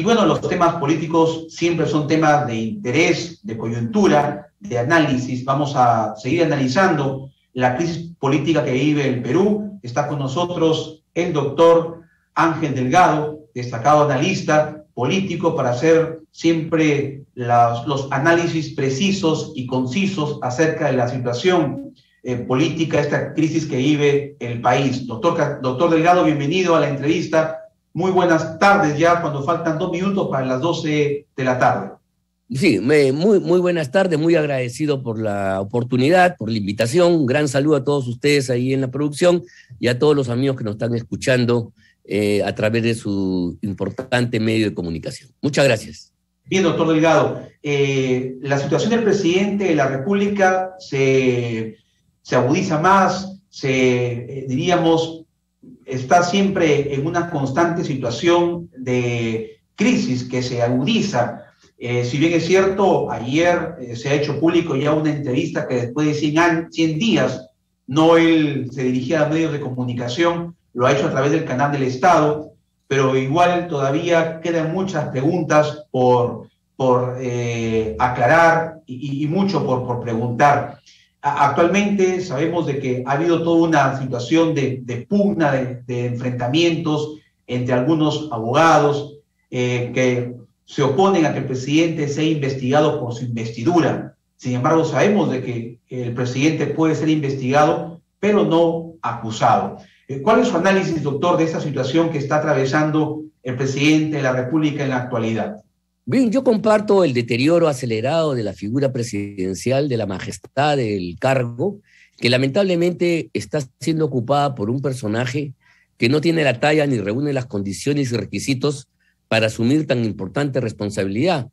Y bueno, los temas políticos siempre son temas de interés, de coyuntura, de análisis. Vamos a seguir analizando la crisis política que vive el Perú. Está con nosotros el doctor Ángel Delgado, destacado analista político, para hacer siempre los análisis precisos y concisos acerca de la situación eh, política, esta crisis que vive el país. Doctor, doctor Delgado, bienvenido a la entrevista muy buenas tardes, ya cuando faltan dos minutos para las 12 de la tarde. Sí, muy, muy buenas tardes, muy agradecido por la oportunidad, por la invitación. Un gran saludo a todos ustedes ahí en la producción y a todos los amigos que nos están escuchando eh, a través de su importante medio de comunicación. Muchas gracias. Bien, doctor Delgado, eh, la situación del presidente de la República se, agudiza más, se, eh, diríamos, está siempre en una constante situación de crisis que se agudiza. Eh, si bien es cierto, ayer eh, se ha hecho público ya una entrevista que después de 100, días, no días, se dirigía a medios de comunicación, lo ha hecho a través del canal del Estado, pero igual todavía quedan muchas preguntas por, por eh, aclarar y, mucho por, por preguntar. Actualmente sabemos de que ha habido toda una situación de, pugna, de, enfrentamientos entre algunos abogados eh, que se oponen a que el presidente sea investigado por su investidura. Sin embargo, sabemos de que el presidente puede ser investigado, pero no acusado. Eh, ¿Cuál es su análisis, doctor, de esta situación que está atravesando el presidente de la República en la actualidad? Bien, yo comparto el deterioro acelerado de la figura presidencial, de la majestad del cargo, que lamentablemente está siendo ocupada por un personaje que no tiene la talla ni reúne las condiciones y requisitos para asumir tan importante responsabilidad.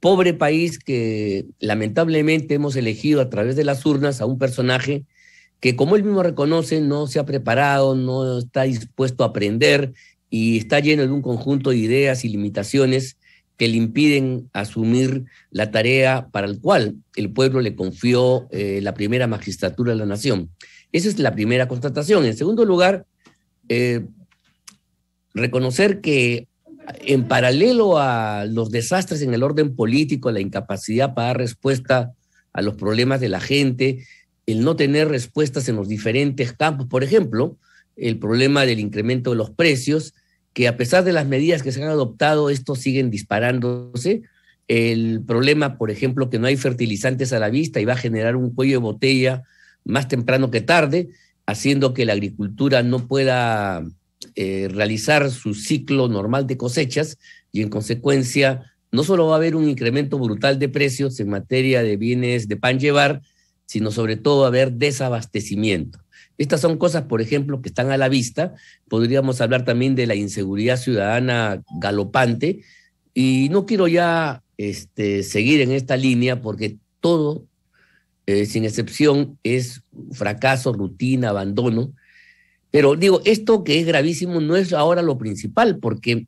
Pobre país que lamentablemente hemos elegido a través de las urnas a un personaje que, como él mismo reconoce, no se ha preparado, no está dispuesto a aprender y está lleno de un conjunto de ideas y limitaciones que le impiden asumir la tarea para la cual el pueblo le confió eh, la primera magistratura de la nación. Esa es la primera constatación. En segundo lugar, eh, reconocer que en paralelo a los desastres en el orden político, la incapacidad para dar respuesta a los problemas de la gente, el no tener respuestas en los diferentes campos, por ejemplo, el problema del incremento de los precios, que a pesar de las medidas que se han adoptado, estos siguen disparándose. El problema, por ejemplo, que no hay fertilizantes a la vista y va a generar un cuello de botella más temprano que tarde, haciendo que la agricultura no pueda eh, realizar su ciclo normal de cosechas y en consecuencia no solo va a haber un incremento brutal de precios en materia de bienes de pan llevar, sino sobre todo va a haber desabastecimiento. Estas son cosas, por ejemplo, que están a la vista. Podríamos hablar también de la inseguridad ciudadana galopante. Y no quiero ya este, seguir en esta línea porque todo, eh, sin excepción, es fracaso, rutina, abandono. Pero digo, esto que es gravísimo no es ahora lo principal, porque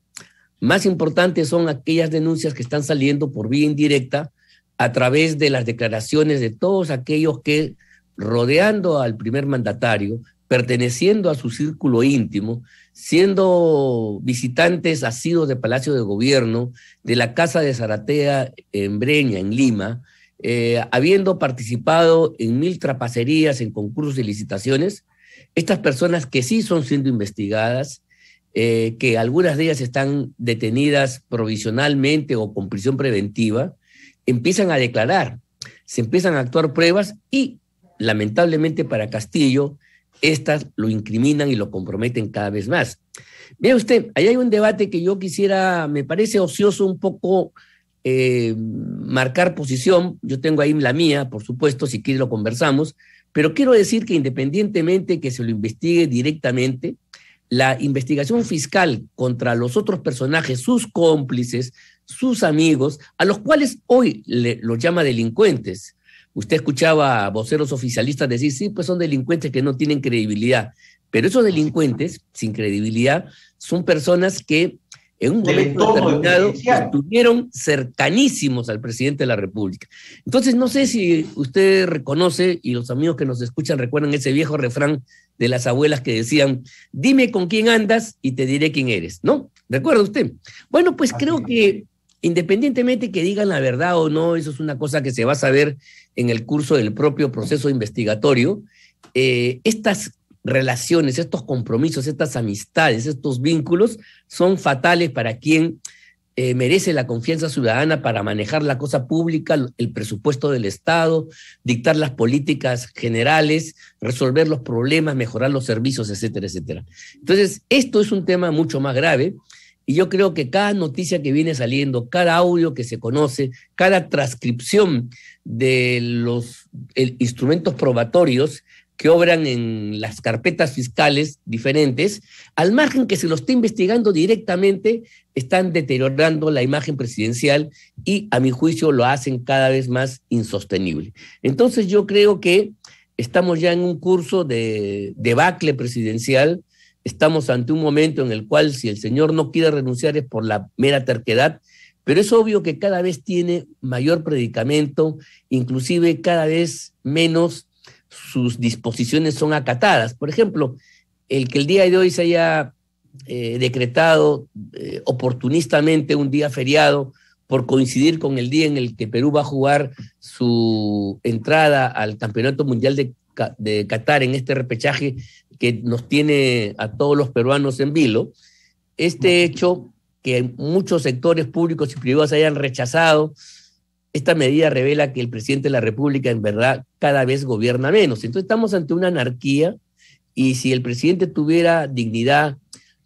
más importantes son aquellas denuncias que están saliendo por vía indirecta a través de las declaraciones de todos aquellos que rodeando al primer mandatario, perteneciendo a su círculo íntimo, siendo visitantes asidos de Palacio de Gobierno, de la Casa de Zaratea en Breña, en Lima, eh, habiendo participado en mil trapacerías, en concursos y licitaciones, estas personas que sí son siendo investigadas, eh, que algunas de ellas están detenidas provisionalmente o con prisión preventiva, empiezan a declarar, se empiezan a actuar pruebas y lamentablemente para Castillo, estas lo incriminan y lo comprometen cada vez más. Mire usted, ahí hay un debate que yo quisiera, me parece ocioso un poco eh, marcar posición. Yo tengo ahí la mía, por supuesto, si quiere lo conversamos, pero quiero decir que independientemente que se lo investigue directamente, la investigación fiscal contra los otros personajes, sus cómplices, sus amigos, a los cuales hoy le, los llama delincuentes, Usted escuchaba a voceros oficialistas decir, sí, pues son delincuentes que no tienen credibilidad. Pero esos delincuentes sin credibilidad son personas que en un momento determinado estuvieron cercanísimos al presidente de la República. Entonces, no sé si usted reconoce, y los amigos que nos escuchan recuerdan ese viejo refrán de las abuelas que decían, dime con quién andas y te diré quién eres, ¿no? ¿Recuerda usted? Bueno, pues creo que Independientemente que digan la verdad o no, eso es una cosa que se va a saber en el curso del propio proceso investigatorio. Eh, estas relaciones, estos compromisos, estas amistades, estos vínculos son fatales para quien eh, merece la confianza ciudadana para manejar la cosa pública, el presupuesto del Estado, dictar las políticas generales, resolver los problemas, mejorar los servicios, etcétera, etcétera. Entonces, esto es un tema mucho más grave y yo creo que cada noticia que viene saliendo, cada audio que se conoce, cada transcripción de los instrumentos probatorios que obran en las carpetas fiscales diferentes, al margen que se lo esté investigando directamente, están deteriorando la imagen presidencial y a mi juicio lo hacen cada vez más insostenible. Entonces yo creo que estamos ya en un curso de debacle presidencial estamos ante un momento en el cual si el señor no quiere renunciar es por la mera terquedad, pero es obvio que cada vez tiene mayor predicamento, inclusive cada vez menos sus disposiciones son acatadas. Por ejemplo, el que el día de hoy se haya eh, decretado eh, oportunistamente un día feriado por coincidir con el día en el que Perú va a jugar su entrada al Campeonato Mundial de, de Qatar en este repechaje que nos tiene a todos los peruanos en vilo, este hecho que muchos sectores públicos y privados hayan rechazado esta medida revela que el presidente de la República en verdad cada vez gobierna menos. Entonces estamos ante una anarquía y si el presidente tuviera dignidad,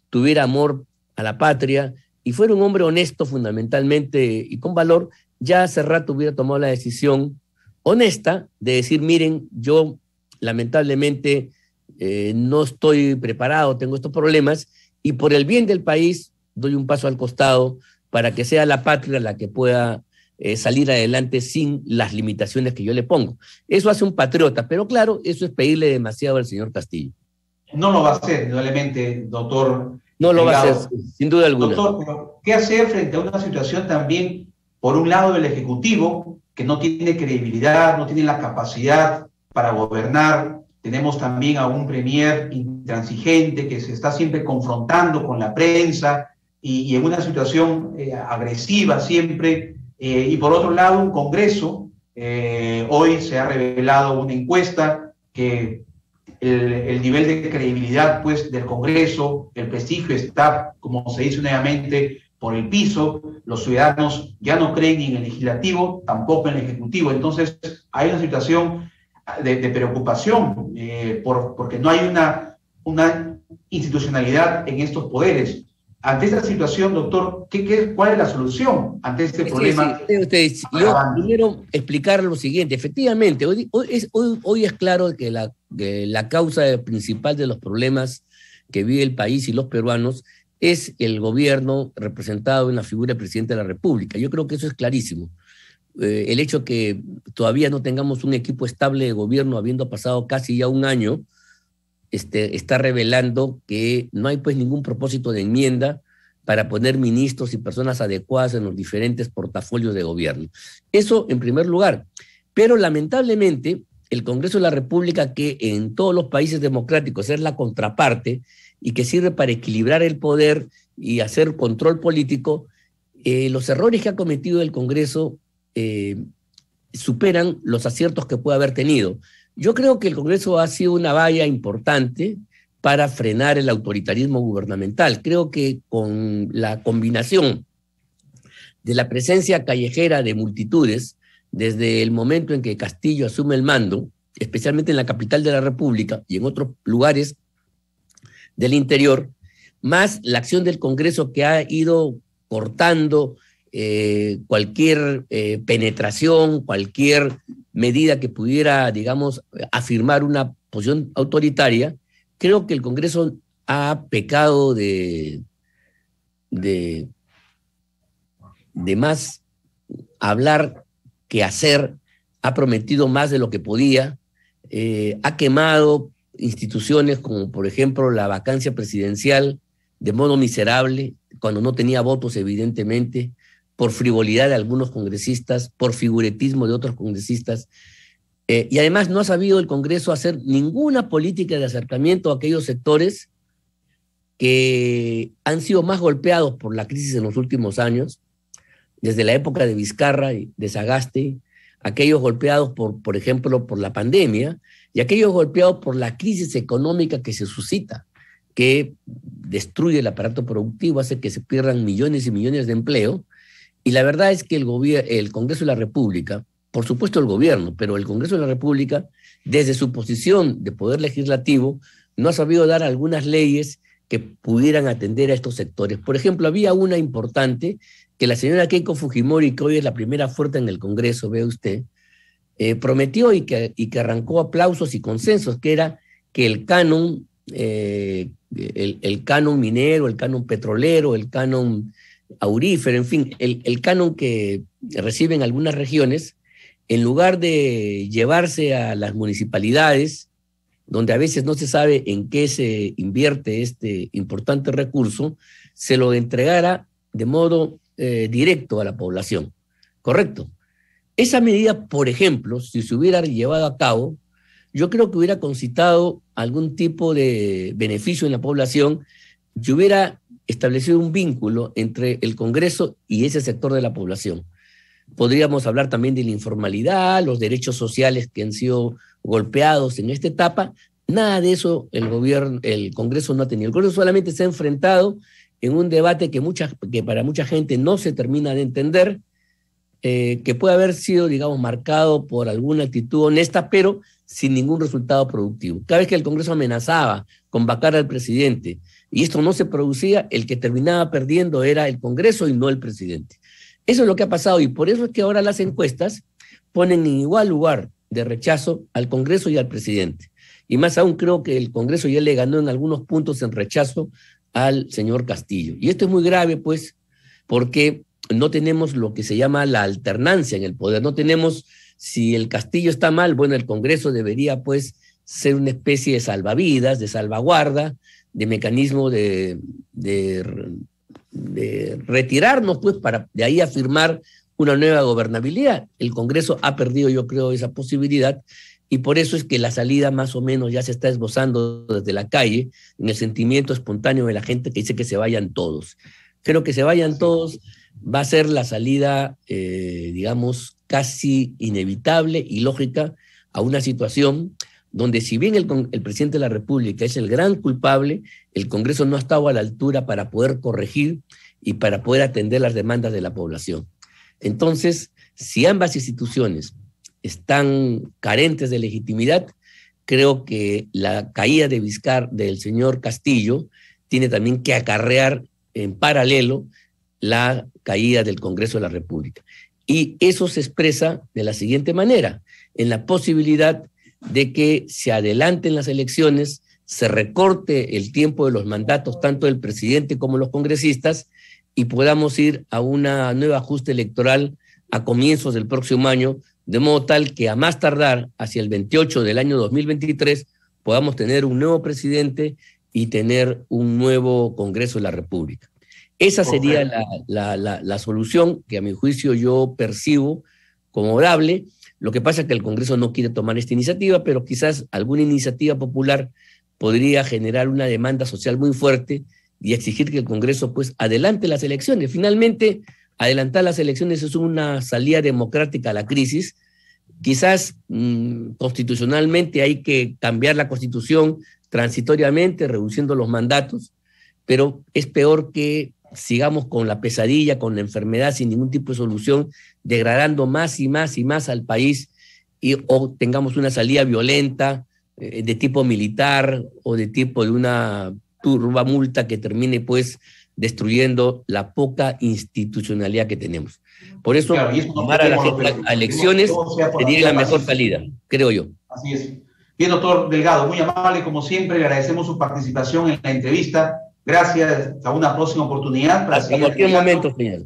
tuviera amor a la patria y fuera un hombre honesto fundamentalmente y con valor, ya hace rato hubiera tomado la decisión honesta de decir, miren, yo lamentablemente eh, no estoy preparado, tengo estos problemas, y por el bien del país doy un paso al costado para que sea la patria la que pueda eh, salir adelante sin las limitaciones que yo le pongo. Eso hace un patriota, pero claro, eso es pedirle demasiado al señor Castillo. No lo va a hacer, indudablemente, doctor. No lo va a hacer, sin duda alguna. Doctor, ¿qué hacer frente a una situación también, por un lado, del Ejecutivo, que no tiene credibilidad, no tiene la capacidad para gobernar, tenemos también a un premier intransigente que se está siempre confrontando con la prensa y, en una situación eh, agresiva siempre. Eh, y por otro lado, un Congreso. Eh, hoy se ha revelado una encuesta que el, el, nivel de credibilidad pues, del Congreso, el prestigio está, como se dice nuevamente, por el piso. Los ciudadanos ya no creen ni en el legislativo, tampoco en el ejecutivo. Entonces, hay una situación de, preocupación, eh, por, porque no hay una, una institucionalidad en estos poderes. Ante esta situación, doctor, ¿qué, cuál es la solución ante este problema? Sí, ah, yo quiero explicar lo siguiente. Efectivamente, hoy, es, hoy, es claro que la, que la causa principal de los problemas que vive el país y los peruanos es el gobierno representado en la figura del presidente de la República. Yo creo que eso es clarísimo. Eh, el hecho que todavía no tengamos un equipo estable de gobierno, habiendo pasado casi ya un año, este, está revelando que no hay pues ningún propósito de enmienda para poner ministros y personas adecuadas en los diferentes portafolios de gobierno. Eso en primer lugar. Pero lamentablemente, el Congreso de la República, que en todos los países democráticos es la contraparte y que sirve para equilibrar el poder y hacer control político, eh, los errores que ha cometido el Congreso eh, superan los aciertos que puede haber tenido. Yo creo que el Congreso ha sido una valla importante para frenar el autoritarismo gubernamental. Creo que con la combinación de la presencia callejera de multitudes, desde el momento en que Castillo asume el mando, especialmente en la capital de la República y en otros lugares del interior, más la acción del Congreso que ha ido cortando eh, cualquier eh, penetración, cualquier medida que pudiera, digamos, afirmar una posición autoritaria, creo que el Congreso ha pecado de, de, de más hablar que hacer, ha prometido más de lo que podía, eh, ha quemado instituciones como por ejemplo la vacancia presidencial de modo miserable, cuando no tenía votos evidentemente, por frivolidad de algunos congresistas, por figuretismo de otros congresistas. Eh, y además no ha sabido el Congreso hacer ninguna política de acercamiento a aquellos sectores que han sido más golpeados por la crisis en los últimos años, desde la época de Vizcarra y de Zagaste, aquellos golpeados por, por ejemplo, por la pandemia y aquellos golpeados por la crisis económica que se suscita, que destruye el aparato productivo, hace que se pierdan millones y millones de empleo y la verdad es que el, el Congreso de la República, por supuesto el gobierno, pero el Congreso de la República, desde su posición de poder legislativo, no ha sabido dar algunas leyes que pudieran atender a estos sectores. Por ejemplo, había una importante que la señora Keiko Fujimori, que hoy es la primera fuerte en el Congreso, ve usted, eh, prometió y que, que, arrancó aplausos y consensos, que era que el canon, eh, el canon minero, el canon petrolero, el canon aurífero, en fin, el, canon que reciben algunas regiones, en lugar de llevarse a las municipalidades, donde a veces no se sabe en qué se invierte este importante recurso, se lo entregara de modo eh, directo a la población. ¿Correcto? Esa medida, por ejemplo, si se hubiera llevado a cabo, yo creo que hubiera concitado algún tipo de beneficio en la población, y hubiera establecido un vínculo entre el Congreso y ese sector de la población. Podríamos hablar también de la informalidad, los derechos sociales que han sido golpeados en esta etapa. Nada de eso el gobierno, el Congreso no ha tenido. El Congreso solamente se ha enfrentado en un debate que, para mucha gente no se termina de entender, eh, que puede haber sido, digamos, marcado por alguna actitud honesta, pero sin ningún resultado productivo. Cada vez que el Congreso amenazaba con vacar al presidente, y esto no se producía, el que terminaba perdiendo era el Congreso y no el presidente. Eso es lo que ha pasado y por eso es que ahora las encuestas ponen en igual lugar de rechazo al Congreso y al presidente. Y más aún creo que el Congreso ya le ganó en algunos puntos en rechazo al señor Castillo. Y esto es muy grave, pues, porque no tenemos lo que se llama la alternancia en el poder. No tenemos, si el Castillo está mal, bueno, el Congreso debería, pues, ser una especie de salvavidas, de salvaguarda, de mecanismo de, de, retirarnos, pues, para de ahí afirmar una nueva gobernabilidad. El Congreso ha perdido, yo creo, esa posibilidad y por eso es que la salida más o menos ya se está esbozando desde la calle en el sentimiento espontáneo de la gente que dice que se vayan todos. Creo que se vayan todos va a ser la salida, eh, digamos, casi inevitable y lógica a una situación donde si bien el, presidente de la República es el gran culpable, el Congreso no ha estado a la altura para poder corregir y para poder atender las demandas de la población. Entonces, si ambas instituciones están carentes de legitimidad, creo que la caída de Vizcar del señor Castillo tiene también que acarrear en paralelo la caída del Congreso de la República. Y eso se expresa de la siguiente manera, en la posibilidad de que se adelanten las elecciones, se recorte el tiempo de los mandatos tanto del presidente como los congresistas y podamos ir a una nueva ajuste electoral a comienzos del próximo año, de modo tal que a más tardar hacia el 28 del año 2023 podamos tener un nuevo presidente y tener un nuevo Congreso de la República. Esa sería la, solución que a mi juicio yo percibo como orable lo que pasa es que el Congreso no quiere tomar esta iniciativa, pero quizás alguna iniciativa popular podría generar una demanda social muy fuerte y exigir que el Congreso pues adelante las elecciones. Finalmente, adelantar las elecciones es una salida democrática a la crisis. Quizás mm, constitucionalmente hay que cambiar la constitución transitoriamente, reduciendo los mandatos, pero es peor que sigamos con la pesadilla, con la enfermedad sin ningún tipo de solución, degradando más y más y más al país y o tengamos una salida violenta eh, de tipo militar o de tipo de una turba multa que termine pues destruyendo la poca institucionalidad que tenemos. Por eso, claro, a, elecciones sería la mejor salida, creo yo. Así es. Bien, doctor Delgado, muy amable como siempre, le agradecemos su participación en la entrevista. Gracias. Hasta una próxima oportunidad. Para Hasta cualquier momento, señor.